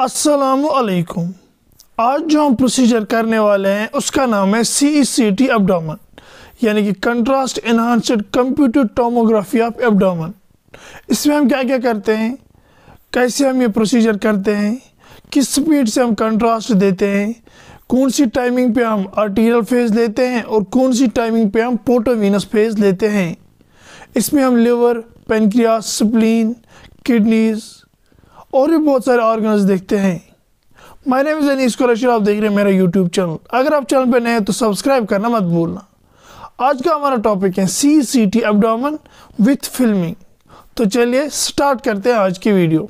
असलकुम आज जो हम प्रोसीजर करने वाले हैं उसका नाम है सी ई सी टी एबडामन यानी कि contrast enhanced computer tomography of abdomen इसमें हम क्या क्या करते हैं कैसे हम ये प्रोसीजर करते हैं किस स्पीड से हम कंट्रास्ट देते हैं कौन सी टाइमिंग पे हम आर्टीरियल फेज लेते हैं और कौन सी टाइमिंग पे हम पोटोवीनस फेज लेते हैं इसमें हम लिवर पेनक्रिया स्प्लिन किडनीज़ और भी बहुत सारे ऑर्गन्स देखते हैं my name is Anees Qureshi आप देख रहे हैं मेरा यूट्यूब चैनल अगर आप चैनल पर नए हैं तो सब्सक्राइब करना मत भूलना आज का हमारा टॉपिक है C C T abdomen with filming तो चलिए स्टार्ट करते हैं आज की वीडियो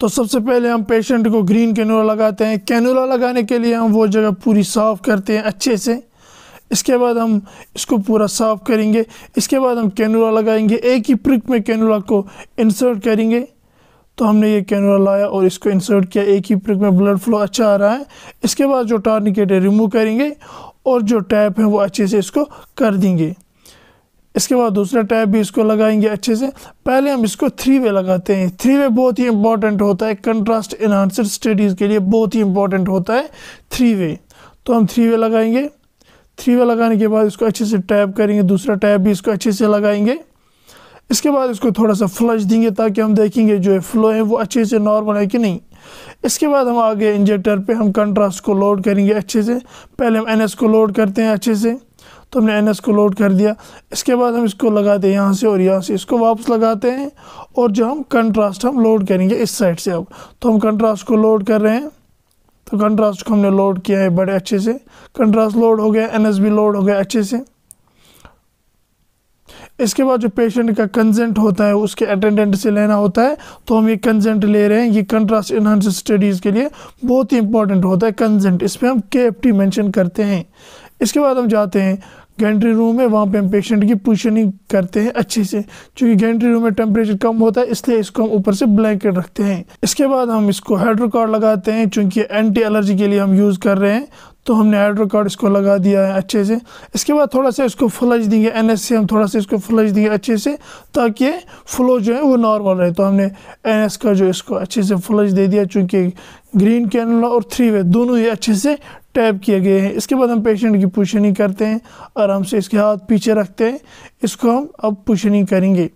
तो सबसे पहले हम पेशेंट को ग्रीन कैनूला लगाते हैं कैनूला लगाने के लिए हम वो जगह पूरी साफ़ करते हैं अच्छे से इसके बाद हम इसको पूरा साफ करेंगे इसके बाद हम कैनूला लगाएंगे एक ही प्रिक में कैनूला को इंसर्ट करेंगे तो हमने ये कैनूला लाया और इसको इंसर्ट किया एक ही प्रिक में ब्लड फ्लो अच्छा आ रहा है इसके बाद जो टार्निकेट है रिमूव करेंगे और जो टैप है वो अच्छे से इसको कर देंगे इसके बाद दूसरा टैप भी इसको लगाएंगे अच्छे से पहले हम इसको थ्री वे लगाते हैं थ्री वे बहुत ही इंपॉर्टेंट होता है कंट्रास्ट इन्हांसर स्टडीज़ के लिए बहुत ही इंपॉर्टेंट होता है थ्री वे तो हम थ्री वे लगाएंगे थ्री वे लगाने के बाद इसको अच्छे से टैप करेंगे दूसरा टैप भी इसको अच्छे से लगाएंगे इसके बाद इसको थोड़ा सा फ्लश देंगे ताकि हम देखेंगे जो है फ्लो है वो अच्छे से नॉर्मल है कि नहीं इसके बाद हम आगे इंजेक्टर पे हम कंट्रास्ट को लोड करेंगे अच्छे से पहले हम एन को लोड करते हैं अच्छे से तो हमने एन को लोड कर दिया इसके बाद हम इसको लगाते हैं यहाँ से और यहाँ से इसको वापस लगाते हैं और जो हम कंट्रास्ट हम लोड करेंगे इस साइड से अब तो हम कंट्रास्ट को लोड कर रहे हैं तो कंट्रास्ट को हमने लोड किया है बड़े अच्छे से कंट्रास्ट लोड हो गया एन लोड हो गया अच्छे से इसके बाद जो पेशेंट का कंजेंट होता है उसके अटेंडेंट से लेना होता है तो हम ये कंजेंट ले रहे हैं ये कंट्रास्ट इनहस स्टडीज़ के लिए बहुत ही इंपॉर्टेंट होता है कंजेंट इस पर हम के एफ टी मैंशन करते हैं इसके बाद हम जाते हैं गेंट्री रूम है वहाँ पे हम पेशेंट की पोजिशनिंग करते हैं अच्छे से चूँकि गेंट्री रूम में टेम्परेचर कम होता है इसलिए इसको हम ऊपर से ब्लैंकेट रखते हैं इसके बाद हम इसको हाइड्रोकार्ड लगाते हैं चूँकि एंटी एलर्जी के लिए हम यूज़ कर रहे हैं तो हमने हाइड्रोकार्ड इसको लगा दिया है अच्छे से इसके बाद थोड़ा सा इसको फ्लज देंगे एन से हम थोड़ा सा इसको फ्लज देंगे अच्छे से ताकि फ्लो जो है वो नॉर्मल रहे तो हमने एन का जो इसको अच्छे से फ्लज दे दिया चूँकि ग्रीन कैनला और थ्री वे दोनों ही अच्छे से टैब किए गए हैं इसके बाद हम पेशेंट की पुशनी करते हैं आराम से इसके हाथ पीछे रखते हैं इसको हम अब पुशनी करेंगे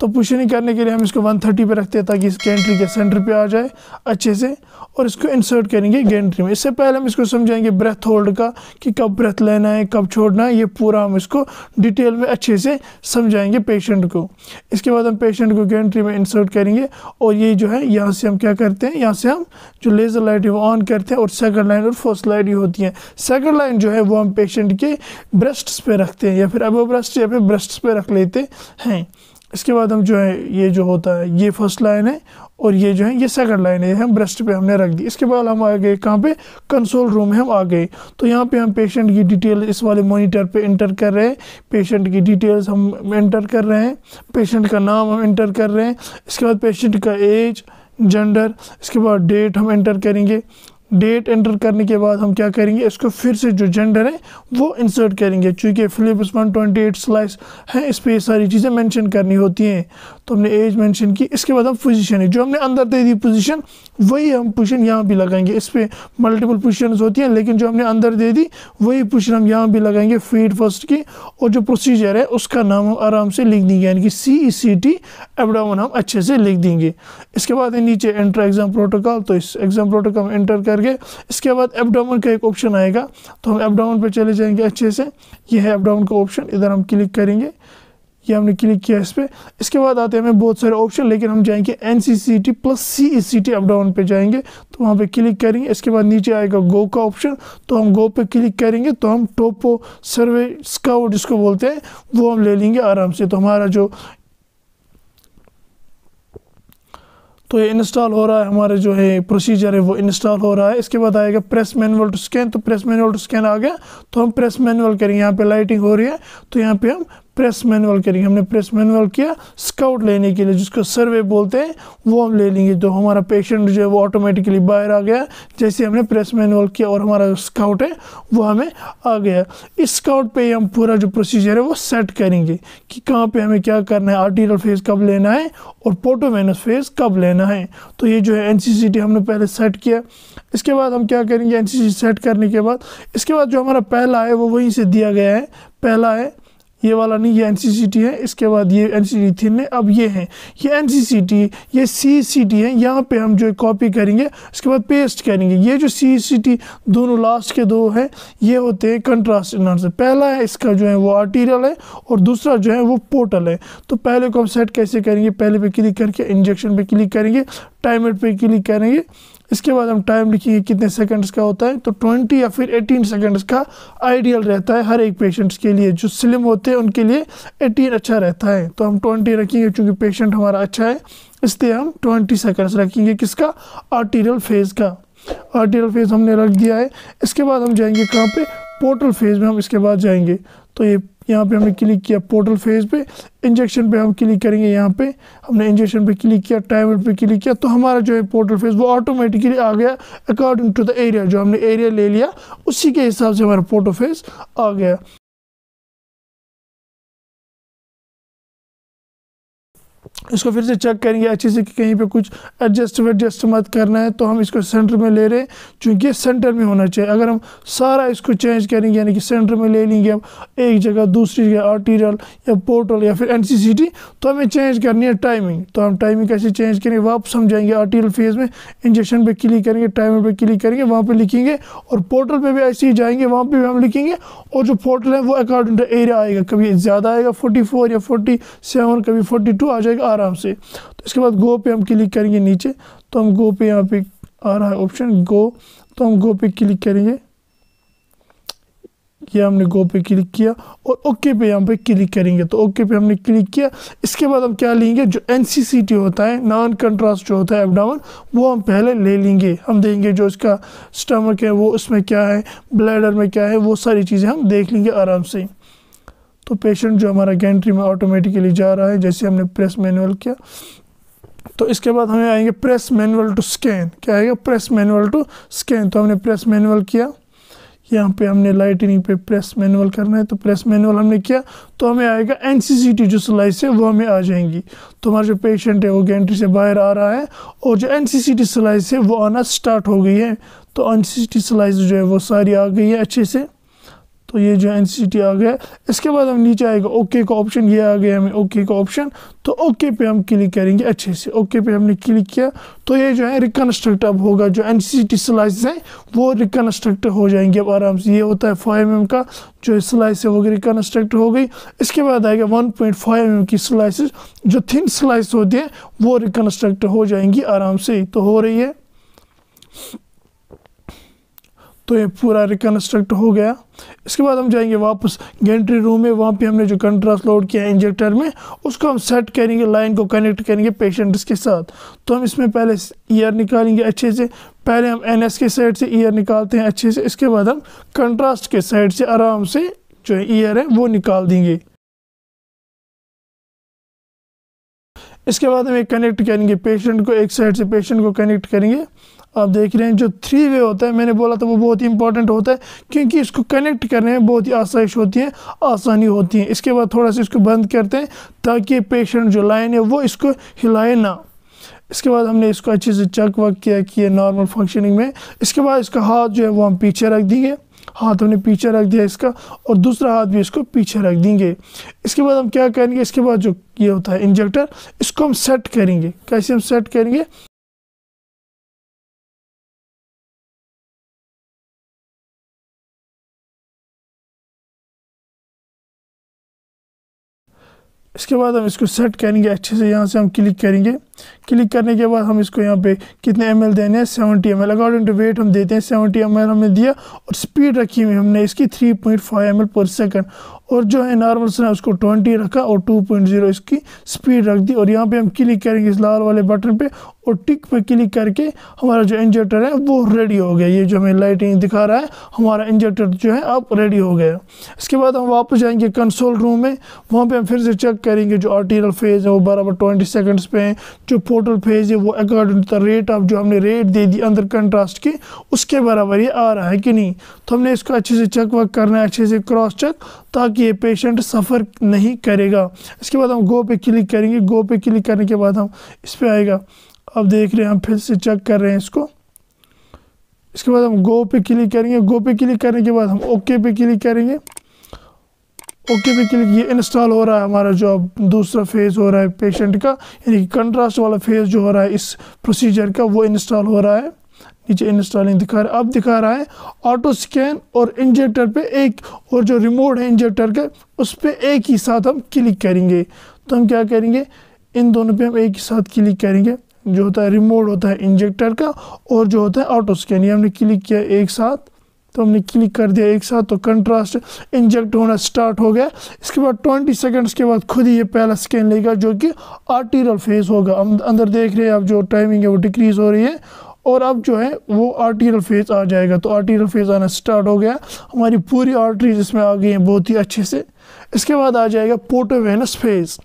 तो पुश नहीं करने के लिए हम इसको 130 पे रखते हैं ताकि इसके एंट्री के सेंटर पे आ जाए अच्छे से और इसको इंसर्ट करेंगे गेंट्री में इससे पहले हम इसको समझाएंगे ब्रेथ होल्ड का कि कब ब्रेथ लेना है कब छोड़ना है ये पूरा हम इसको डिटेल में अच्छे से समझाएंगे पेशेंट को इसके बाद हम पेशेंट को गेंट्री में इंसर्ट करेंगे और ये जो है यहाँ से हम क्या करते हैं यहाँ से हम जो लेज़र लाइट है वो ऑन करते हैं और सेकेंड लाइन और फर्स्ट लाइट ही होती है सेकेंड लाइन जो है वो हम पेशेंट के ब्रेस्ट्स पर रखते हैं या फिर अबो ब्रेस्ट या फिर ब्रेस्ट पर रख लेते हैं इसके बाद हम जो है ये जो होता है ये फर्स्ट लाइन है और ये जो है ये सेकंड लाइन है हम ब्रेस्ट पे हमने रख दी इसके बाद हम आ गए कहाँ पे कंसोल रूम में हम आ गए तो यहाँ पे हम पेशेंट की डिटेल इस वाले मॉनिटर पे इंटर कर रहे हैं पेशेंट की डिटेल्स हम इंटर कर रहे हैं पेशेंट का नाम हम इंटर कर रहे हैं इसके बाद पेशेंट का एज जेंडर इसके बाद डेट हम इंटर करेंगे डेट एंटर करने के बाद हम क्या करेंगे इसको फिर से जो जेंडर है वो इंसर्ट करेंगे चूँकि फिलिप्स 128 स्लाइस हैं इस पर सारी चीज़ें मेंशन करनी होती हैं तो हमने एज मेंशन की इसके बाद हम पोजीशन है जो हमने अंदर दे दी पोजीशन वही हम पोजीशन यहाँ भी लगाएंगे इस पर मल्टीपल पोजिशन होती हैं लेकिन जो हमने अंदर दे दी वही पोजीशन हम यहाँ भी लगाएंगे फीड फर्स्ट की और जो प्रोसीजर है उसका नाम हम आराम से लिख देंगे यानी कि सी ई सी टी एबडाउन हम अच्छे से लिख देंगे इसके बाद नीचे एंटर एग्ज़ाम प्रोटोकॉल तो इस एग्ज़ाम प्रोटोकॉल एंटर करके इसके बाद एबडामन का एक ऑप्शन आएगा तो हम एबडाउन पर चले जाएँगे अच्छे से यह है एबडाउन का ऑप्शन इधर हम क्लिक करेंगे ये हमने क्लिक किया इस पर इसके बाद आते हैं हमें बहुत सारे ऑप्शन लेकिन हम जाएंगे N C C T plus C E C T up down पर जाएंगे तो वहाँ पे क्लिक करेंगे इसके बाद नीचे आएगा गो का ऑप्शन तो हम गो पे क्लिक करेंगे तो हम टोपो सर्वे स्काउट जिसको बोलते हैं वो हम ले लेंगे आराम से तो हमारा जो तो ये इंस्टॉल हो रहा है हमारे जो है प्रोसीजर है वो इंस्टॉल हो रहा है इसके बाद आएगा प्रेस मैनुअल टू स्कैन तो प्रेस मैनुअल टू स्कैन आ गया तो हम प्रेस मैनुअल करेंगे यहाँ पे लाइटिंग हो रही है तो यहाँ पे हम प्रेस मैनुअल करेंगे हमने प्रेस मैनुअल किया स्काउट लेने के लिए जिसको सर्वे बोलते हैं वो हम ले लेंगे तो हमारा पेशेंट जो है वो ऑटोमेटिकली बाहर आ गया जैसे हमने प्रेस मैनुअल किया और हमारा स्काउट है वो हमें आ गया इस स्काउट पे हम पूरा जो प्रोसीजर है वो सेट करेंगे कि कहाँ पे हमें क्या करना है आर्टीरियल फेज कब लेना है और पोटोमेनस फेज कब लेना है तो ये जो है एन हमने पहले सेट किया इसके बाद हम क्या करेंगे एन सेट करने के बाद इसके बाद जो हमारा पहला है वो वहीं से दिया गया है पहला है ये वाला नहीं ये एन है इसके बाद ये एन सी थी है अब ये हैं ये एन सी ये सी सी टी है यहाँ पे हम जो कॉपी करेंगे उसके बाद पेस्ट करेंगे ये जो सी सी टी दोनों लास्ट के दो हैं ये होते हैं कंट्रास्ट इनर्स पहला है इसका जो है वो आर्टीरियल है और दूसरा जो है वो पोर्टल है तो पहले को हम सेट कैसे करेंगे पहले पे क्लिक करके इंजेक्शन पे क्लिक करेंगे टाइमर पे क्लिक करेंगे इसके बाद हम टाइम लिखेंगे कितने सेकंड्स का होता है तो 20 या फिर 18 सेकंड्स का आइडियल रहता है हर एक पेशेंट्स के लिए जो स्लिम होते हैं उनके लिए 18 अच्छा रहता है तो हम 20 रखेंगे क्योंकि पेशेंट हमारा अच्छा है इसलिए हम 20 सेकंड्स रखेंगे किसका आर्टीरियल फेज़ का आर्टीरियल फेज़ हमने रख दिया है इसके बाद हम जाएंगे कहाँ पर पोर्टल फेज़ में हम इसके बाद जाएंगे तो ये यहाँ पे हमने क्लिक किया पोर्टल फेज पे इंजेक्शन पे हम क्लिक करेंगे यहाँ पे हमने इंजेक्शन पे क्लिक किया टाइमर पे क्लिक किया तो हमारा जो है पोर्टल फेज वो ऑटोमेटिकली आ गया अकॉर्डिंग टू द एरिया जो हमने एरिया ले लिया उसी के हिसाब से हमारा पोर्टल फेज आ गया इसको फिर से चेक करेंगे अच्छे से कि कहीं पे कुछ एडजस्ट वेडजस्ट मत करना है तो हम इसको सेंटर में ले रहे हैं चूँकि ये सेंटर में होना चाहिए अगर हम सारा इसको चेंज करेंगे यानी कि सेंटर में ले लेंगे हम एक जगह दूसरी जगह आर्टीरियल या पोर्टल या फिर एन तो हमें चेंज करनी है टाइमिंग तो हम टाइमिंग कैसे चेंज करेंगे वापस हम जाएंगे आर्टीरियल फेज़ में इंजेक्शन पर क्लिक करेंगे टाइमिंग पर क्लिक करेंगे वहाँ पर लिखेंगे और पोर्टल पर भी ऐसे ही जाएंगे वहाँ पर भी हम लिखेंगे और जो पोर्टल है वो अकॉर्डिंग टू एरिया आएगा कभी ज़्यादा आएगा फोर्टी या फोर्टी कभी फोर्टी आ जाएगा आराम से तो इसके बाद गो पे हम क्लिक करेंगे नीचे तो हम गो पे यहाँ पे आ रहा है ऑप्शन गो तो हम गो पे क्लिक करेंगे ये हमने गो पे क्लिक किया और ओके पे यहाँ पे क्लिक करेंगे तो ओके पे हमने क्लिक किया इसके बाद हम क्या लेंगे जो एन होता है नॉन कंट्रास्ट जो होता है एबडामन वो हम पहले ले लेंगे हम देंगे जो इसका स्टमक है वो उसमें क्या है ब्लैडर में क्या है वो सारी चीज़ें हम देख लेंगे आराम से तो पेशेंट जो हमारा गेंट्री में ऑटोमेटिकली जा रहा है जैसे हमने प्रेस मैनुअल किया तो इसके बाद हमें आएंगे प्रेस मैनुअल टू स्कैन क्या आएगा प्रेस मैनुअल टू स्कैन तो हमने प्रेस मैनुअल किया यहाँ पे हमने लाइटनिंग पे प्रेस मैनुअल करना है तो प्रेस मैनुअल हमने किया तो हमें आएगा एन जो सिलाइस है वो हमें आ जाएंगी तो हमारा जो पेशेंट है वो गेंट्री से बाहर आ रहा है और जो एन सिलाइस है वो आना स्टार्ट हो गई है तो एन सिलाइस जो है वो सारी आ गई है अच्छे से तो ये जो एन आ गया इसके बाद हम नीचे आएगा ओके का ऑप्शन ये आ गया हमें ओके का ऑप्शन तो ओके पे हम क्लिक करेंगे अच्छे से ओके पे हमने क्लिक किया तो ये जो है रिकनस्ट्रक्ट अब होगा जो एन स्लाइस है वो रिकन्स्ट्रक्ट हो जाएंगे अब आराम से ये होता है फाइव एम का जो स्लाइस है वो रिकनस्ट्रक्ट हो गई इसके बाद आएगा वन पॉइंट फाइव एम की स्लाइस जो थिन स्लाइस होती है वो रिकन्स्ट्रक्ट हो जाएंगी आराम से तो हो रही है तो ये पूरा रिकन्स्ट्रक्ट हो गया इसके बाद हम जाएंगे वापस गेंट्री रूम में वहाँ पे हमने जो कंट्रास्ट लोड किया है इंजेक्टर में उसको हम सेट करेंगे लाइन को कनेक्ट करेंगे पेशेंट्स के साथ तो हम इसमें पहले ईयर निकालेंगे अच्छे से पहले हम एन के साइड से ईयर निकालते हैं अच्छे से इसके बाद हम कंट्रास्ट के साइड से आराम से जो ईयर है वो निकाल देंगे इसके बाद हम एक कनेक्ट करेंगे पेशेंट को एक साइड से पेशेंट को कनेक्ट करेंगे आप देख रहे हैं जो थ्री वे होता है मैंने बोला था वो बहुत ही इंपॉर्टेंट होता है क्योंकि इसको कनेक्ट करने में बहुत ही आसाइश होती है आसानी होती है इसके बाद थोड़ा सा इसको बंद करते हैं ताकि पेशेंट जो लाइन है वो इसको हिलाए ना इसके बाद हमने इसको अच्छे से चेक वक किया कि ये नॉर्मल फंक्शनिंग में इसके बाद इसका हाथ जो है वो हम पीछे रख देंगे हाथ हमने पीछे रख दिया इसका और दूसरा हाथ भी इसको पीछे रख देंगे इसके बाद हम क्या करेंगे इसके बाद जो ये होता है इंजेक्टर इसको हम सेट करेंगे कैसे हम सेट करेंगे इसके बाद हम इसको सेट करेंगे अच्छे से यहाँ से हम क्लिक करेंगे क्लिक करने के बाद हम इसको यहाँ पे कितने एम देने हैं seventy M L according to weight हम देते हैं सेवेंटी एम हमने दिया और स्पीड रखी हुई हमने इसकी थ्री पॉइंट फाइव एम पर सेकेंड और जो है नॉर्मल से उसको ट्वेंटी रखा और टू पॉइंट जीरो इसकी स्पीड रख दी और यहाँ पे हम क्लिक करेंगे इस लाल वाले बटन पे और टिक पे क्लिक करके हमारा जो इंजेक्टर है वो रेडी हो गया ये जो हमें लाइटिंग दिखा रहा है हमारा इंजेक्टर जो है अब रेडी हो गया इसके बाद हम वापस जाएंगे कंसोल रूम में वहाँ पर हम फिर से चेक करेंगे जो आर्टीरियल फेज है वो बराबर ट्वेंटी सेकेंड्स पे हैं जो टोटल फेज़ है वो according to the rate of जो हमने रेट दे दी अंदर कंट्रास्ट की उसके बराबर ये आ रहा है कि नहीं तो हमने इसको अच्छे से चेक वर्क करना है अच्छे से क्रॉस चेक ताकि ये पेशेंट सफ़र नहीं करेगा इसके बाद हम गो पे क्लिक करेंगे गो पे क्लिक करने के बाद हम इस पर आएगा अब देख रहे हैं हम फिर से चेक कर रहे हैं इसको इसके बाद हम गो पे क्लिक करेंगे गो पे क्लिक करने के बाद हम ओके पे क्लिक करेंगे ओके पे क्लिक ये इंस्टॉल हो रहा है हमारा जो अब दूसरा फेज़ हो रहा है पेशेंट का यानी कि कंट्रास्ट वाला फेज़ जो हो रहा है इस प्रोसीजर का वो इंस्टॉल हो रहा है नीचे इंस्टॉलिंग दिखा रहा है अब दिखा रहा है ऑटो स्कैन और इंजेक्टर पे एक और जो रिमोट है इंजेक्टर का उस पर एक ही साथ हम क्लिक करेंगे तो हम क्या करेंगे इन दोनों पर हम एक ही साथ क्लिक करेंगे जो होता है रिमोट होता है इंजेक्टर का और जो होता है ऑटो स्कैन ये हमने क्लिक किया एक साथ तो हमने क्लिक कर दिया एक साथ तो कंट्रास्ट इंजेक्ट होना स्टार्ट हो गया इसके बाद 20 सेकंड्स के बाद खुद ही ये पहला स्कैन लेगा जो कि आर्टीरियल फेस होगा हम अंदर देख रहे हैं अब जो टाइमिंग है वो डिक्रीज़ हो रही है और अब जो है वो आर्टीरियल फेज आ जाएगा तो आर्टीरियल फेज आना स्टार्ट हो गया हमारी पूरी आर्टरीज इसमें आ गई हैं बहुत ही अच्छे से इसके बाद आ जाएगा पोटोवेनस फेज़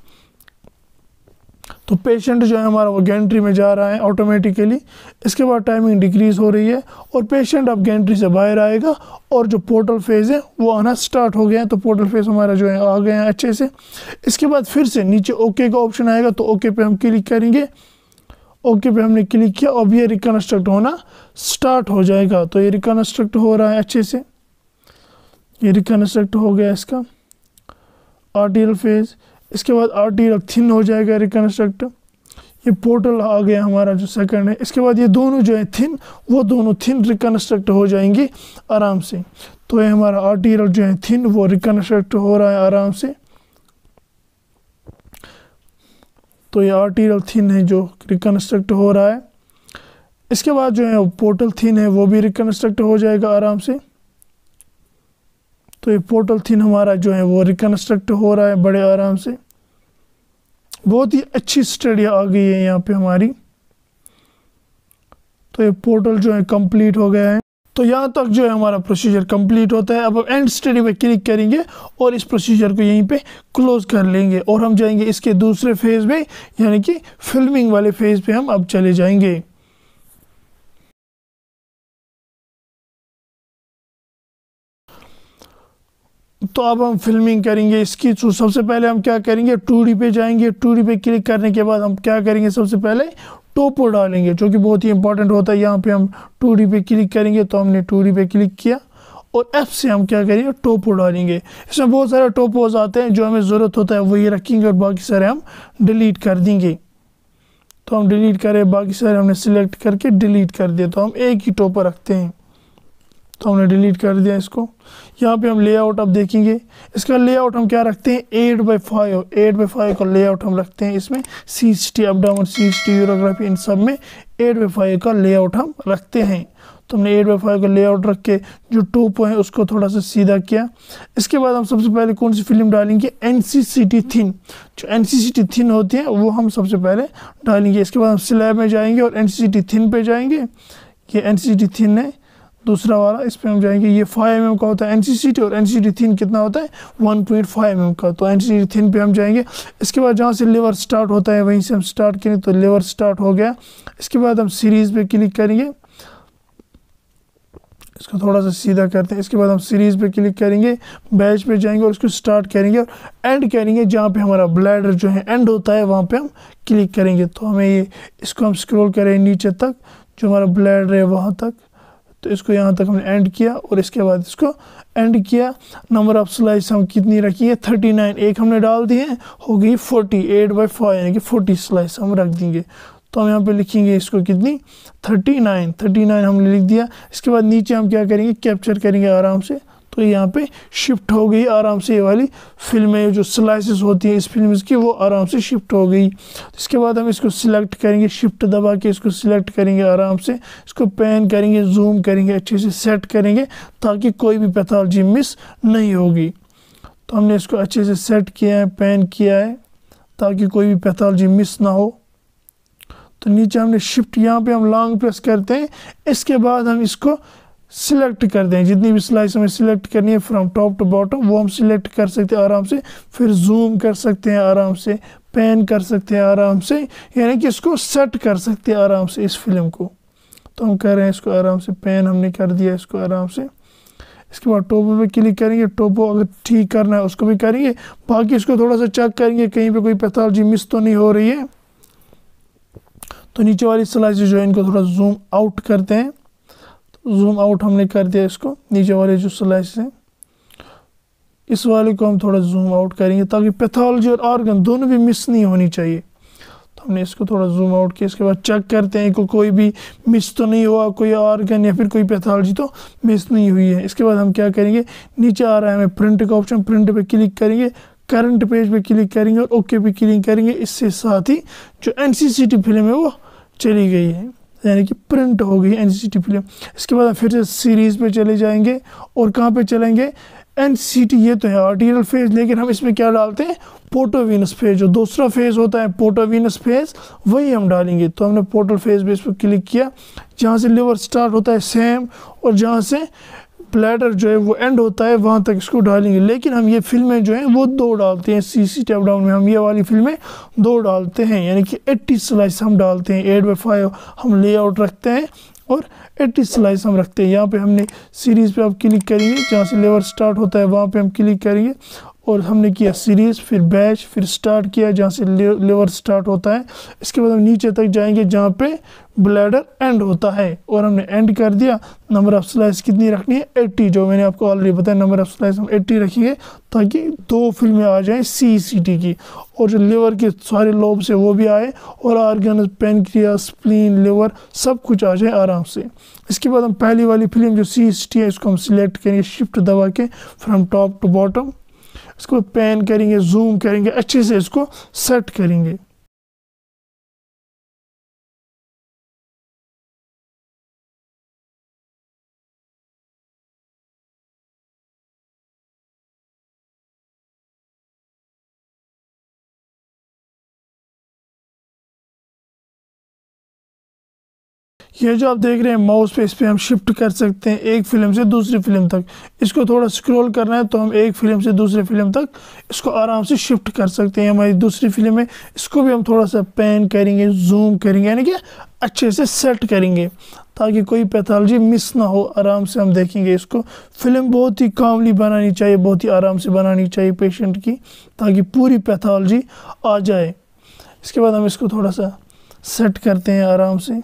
तो पेशेंट जो है हमारा वो गेंट्री में जा रहा है ऑटोमेटिकली इसके बाद टाइमिंग डिक्रीज़ हो रही है और पेशेंट अब गेंट्री से बाहर आएगा और जो पोर्टल फेज़ है वो आना स्टार्ट हो गया है तो पोर्टल फेज़ हमारा जो है आ गया है अच्छे से इसके बाद फिर से नीचे ओके का ऑप्शन आएगा तो ओके पर हम क्लिक करेंगे ओके पे हमने क्लिक किया अब ये रिकनस्ट्रक्ट होना स्टार्ट हो जाएगा तो ये रिकनस्ट्रक्ट हो रहा है अच्छे से ये रिकन्स्ट्रक्ट हो गया इसका आर्टियल फेज़ इसके बाद आर टी थिन हो जाएगा रिकन्स्ट्रक्ट ये पोर्टल आ गया हमारा जो सेकंड है इसके बाद ये दोनों जो है थिन वो दोनों थिन रिकन्स्ट्रक्ट हो जाएंगी आराम से तो ये हमारा आर्टियल जो है थिन वो रिकन्स्ट्रक्ट हो रहा है आराम से तो ये आर्टियल थिन है जो रिकन्स्ट्रक्ट हो रहा है इसके बाद जो है पोर्टल थिन है वो भी रिकन्स्ट्रक्ट हो जाएगा आराम से तो ये पोर्टल थिन हमारा जो है वो रिकन्स्ट्रक्ट हो रहा है बड़े आराम से बहुत ही अच्छी स्टडी आ गई है यहाँ पे हमारी तो ये पोर्टल जो है कंप्लीट हो गया है तो यहाँ तक जो है हमारा प्रोसीजर कंप्लीट होता है अब हम एंड स्टडी पे क्लिक करेंगे और इस प्रोसीजर को यहीं पे क्लोज कर लेंगे और हम जाएंगे इसके दूसरे फेज़ में यानी कि फिल्मिंग वाले फेज़ पे हम अब चले जाएंगे तो अब हम फिल्मिंग करेंगे इसकी तो सबसे पहले हम क्या करेंगे टू पे जाएंगे टू पे क्लिक करने के बाद हम क्या करेंगे सबसे पहले टोपो डालेंगे जो कि बहुत ही इंपॉर्टेंट होता है यहाँ पे हम टू पे क्लिक करेंगे तो हमने टू पे क्लिक किया और एफ से हम क्या करेंगे टोपो डालेंगे इसमें बहुत सारे टोपोज आते हैं जो हमें ज़रूरत होता है वही रखेंगे और बाकी सारे हम डिलीट कर देंगे तो हम डिलीट करें बाकी सारे हमने सिलेक्ट करके डिलीट कर दिए तो हम एक ही टोपो रखते हैं तो हमने डिलीट कर दिया इसको यहाँ पे हम लेआउट अब देखेंगे इसका लेआउट हम क्या रखते हैं eight by five eight by five का लेआउट हम रखते हैं इसमें C C T up down C C T urography इन सब में एट बाई फाइव का लेआउट हम रखते हैं तो हमने एट बाई फाइव का लेआउट रख के जो टोपो है उसको थोड़ा सा सीधा किया इसके बाद हम सबसे पहले कौन सी फिल्म डालेंगे N C C T thin जो N C C T thin होती है वो हम सबसे पहले डालेंगे इसके बाद हम स्लैब में जाएंगे और N C C T thin पे जाएंगे ये N C C T thin है दूसरा वाला इस पर हम जाएंगे ये फाइव एम एम का होता है एन और एन थिन कितना होता है वन पॉइंट फाइव एम का तो एन थिन पे हम जाएंगे इसके बाद जहाँ से लेवर स्टार्ट होता है वहीं से हम स्टार्ट करें तो लेवर स्टार्ट हो गया इसके बाद हम सीरीज़ पे क्लिक करेंगे इसको थोड़ा सा सीधा करते हैं इसके बाद हम सीरीज़ पे क्लिक करेंगे बैच पे जाएंगे और इसको स्टार्ट करेंगे और एंड करेंगे जहाँ पे हमारा ब्लैडर जो है एंड होता है वहाँ पे हम क्लिक करेंगे तो हमें ये इसको हम स्क्रॉल करें नीचे तक जो हमारा ब्लैडर है वहाँ तक तो इसको यहाँ तक हमने एंड किया और इसके बाद इसको एंड किया नंबर ऑफ स्लाइस हम कितनी रखी है थर्टी नाइन एक हमने डाल दी है हो गई फोर्टी एट बाई फाइव यानी कि फोर्टी स्लाइस हम रख देंगे तो हम यहाँ पे लिखेंगे इसको कितनी थर्टी नाइन थर्टी नाइन हमने लिख दिया इसके बाद नीचे हम क्या करेंगे कैप्चर करेंगे आराम से तो यहाँ पे शिफ्ट हो गई आराम से ये वाली फिल्में जो स्लाइसिस होती हैं इस फिल्म की वो आराम से शिफ्ट हो गई इसके बाद हम इसको सिलेक्ट करेंगे शिफ्ट दबा के इसको सिलेक्ट करेंगे आराम से इसको पैन करेंगे जूम करेंगे अच्छे से सेट करेंगे ताकि कोई भी पैथोलॉजी मिस नहीं होगी तो हमने इसको अच्छे से सेट किया है पैन किया है ताकि कोई भी पैथोलॉजी मिस ना हो तो नीचे हमने शिफ्ट यहाँ पे हम लॉन्ग प्रेस करते हैं इसके बाद हम इसको सिलेक्ट कर दें जितनी भी स्लाइस हमें सिलेक्ट करनी है फ्रॉम टॉप टू बॉटम वो हम सिलेक्ट कर सकते हैं आराम से फिर जूम कर सकते हैं आराम से पैन कर सकते हैं आराम से यानी कि इसको सेट कर सकते हैं आराम से इस फिल्म को तो हम कर रहे हैं इसको आराम से पैन हमने कर दिया इसको आराम से इसके बाद टोपो पे क्लिक करेंगे टोपो अगर ठीक करना है उसको भी करेंगे बाकी इसको थोड़ा सा चेक करेंगे कहीं पे कोई पैथोलॉजी मिस तो नहीं हो रही है तो नीचे वाली स्लाइस जो है इनको थोड़ा जूम आउट करते हैं जूम आउट हमने कर दिया इसको नीचे वाले जो स्लाइस है इस वाले को हम थोड़ा जूम आउट करेंगे ताकि पैथोलॉजी और ऑर्गन दोनों भी मिस नहीं होनी चाहिए तो हमने इसको थोड़ा जूम आउट किया इसके बाद चेक करते हैं कि कोई भी मिस तो नहीं हुआ कोई ऑर्गन या फिर कोई पैथोलॉजी तो मिस नहीं हुई है इसके बाद हम क्या करेंगे नीचे आ रहा है हमें प्रिंट का ऑप्शन प्रिंट पर क्लिक करेंगे करंट पेज पर क्लिक करेंगे और ओके पे क्लिक करेंगे इससे साथ ही जो एन फिल्म है वो चली गई है यानी कि प्रिंट हो गई एन सी टी इसके बाद फिर से सीरीज़ पे चले जाएंगे और कहाँ पे चलेंगे एन सी टी ये तो है आर्टिकल फेज लेकिन हम इसमें क्या डालते हैं पोटोवीनस फेज जो दूसरा फेज़ होता है पोटोवीनस फेज वही हम डालेंगे तो हमने पोटल फेज भी इस पर क्लिक किया जहाँ से लिवर स्टार्ट होता है सेम और जहाँ से प्लेटर जो है वो एंड होता है वहाँ तक इसको डालेंगे लेकिन हम ये फिल्में जो हैं वो दो डालते हैं सी सी टेप डाउन में हम ये वाली फिल्में दो डालते हैं यानी कि एट्टी स्लाइस हम डालते हैं एट बाई फाइव हम लेआउट रखते हैं और 80 स्लाइस हम रखते हैं यहाँ पे हमने सीरीज़ पे आप क्लिक करेंगे जहाँ से लेवर स्टार्ट होता है वहाँ पे हम क्लिक करेंगे और हमने किया सीरीज़ फिर बैच फिर स्टार्ट किया जहाँ से लिवर स्टार्ट होता है इसके बाद हम नीचे तक जाएंगे जहाँ पे ब्लैडर एंड होता है और हमने एंड कर दिया नंबर ऑफ स्लाइस कितनी रखनी है एट्टी जो मैंने आपको ऑलरेडी बताया नंबर ऑफ स्लाइस हम एट्टी रखेंगे ताकि दो फिल्में आ जाएँ सी सी टी की और जो लिवर के सारे लोब से वो भी आए और आर्गन पेनक्रिया स्प्लीन लिवर सब कुछ आ जाए आराम से इसके बाद हम पहली वाली फिल्म जो सी सी टी है इसको हम सिलेक्ट करेंगे शिफ्ट दबा के फ्रॉम टॉप टू बॉटम इसको पैन करेंगे जूम करेंगे अच्छे से इसको सेट करेंगे ये जो आप देख रहे हैं माउस पे इस पर हम शिफ्ट कर सकते हैं एक फिल्म से दूसरी फिल्म तक इसको थोड़ा स्क्रॉल करना है तो हम एक फिल्म से दूसरी फिल्म तक इसको आराम से शिफ्ट कर सकते हैं हमारी दूसरी फिल्म है इसको भी हम थोड़ा सा पेन करेंगे जूम करेंगे यानी कि अच्छे से सेट करेंगे ताकि कोई पैथोलॉजी मिस ना हो आराम से हम देखेंगे इसको फिल्म बहुत ही कामली बनानी चाहिए बहुत ही आराम से बनानी चाहिए पेशेंट की ताकि पूरी पैथोलॉजी आ जाए इसके बाद हम इसको थोड़ा सा सेट करते हैं आराम से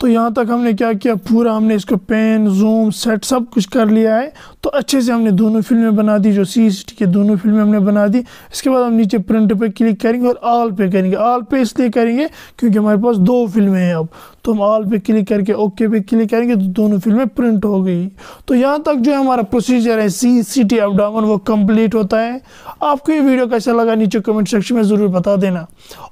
तो यहाँ तक हमने क्या किया पूरा हमने इसको पेन जूम सेट सब कुछ कर लिया है तो अच्छे से हमने दोनों फिल्में बना दी जो सी सी के दोनों फिल्में हमने बना दी इसके बाद हम नीचे प्रिंट पे क्लिक करेंगे और ऑल पे करेंगे ऑल पे इसलिए करेंगे क्योंकि हमारे पास दो फिल्में हैं अब तो हम ऑल पे क्लिक करके ओके पे क्लिक करेंगे तो दोनों फिल्में प्रिंट हो गई तो यहाँ तक जो हमारा प्रोसीजर है सी सी टी अपडाउन वो कम्प्लीट होता है आपको ये वीडियो कैसा लगा नीचे कमेंट सेक्शन में ज़रूर बता देना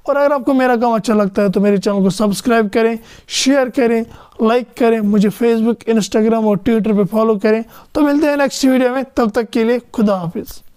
और अगर आपको मेरा काम अच्छा लगता है तो मेरे चैनल को सब्सक्राइब करें शेयर करें लाइक करें मुझे फेसबुक इंस्टाग्राम और ट्विटर पर फॉलो करें तो मिलते हैं नेक्स्ट वीडियो में तब तक के लिए खुदा हाफिज़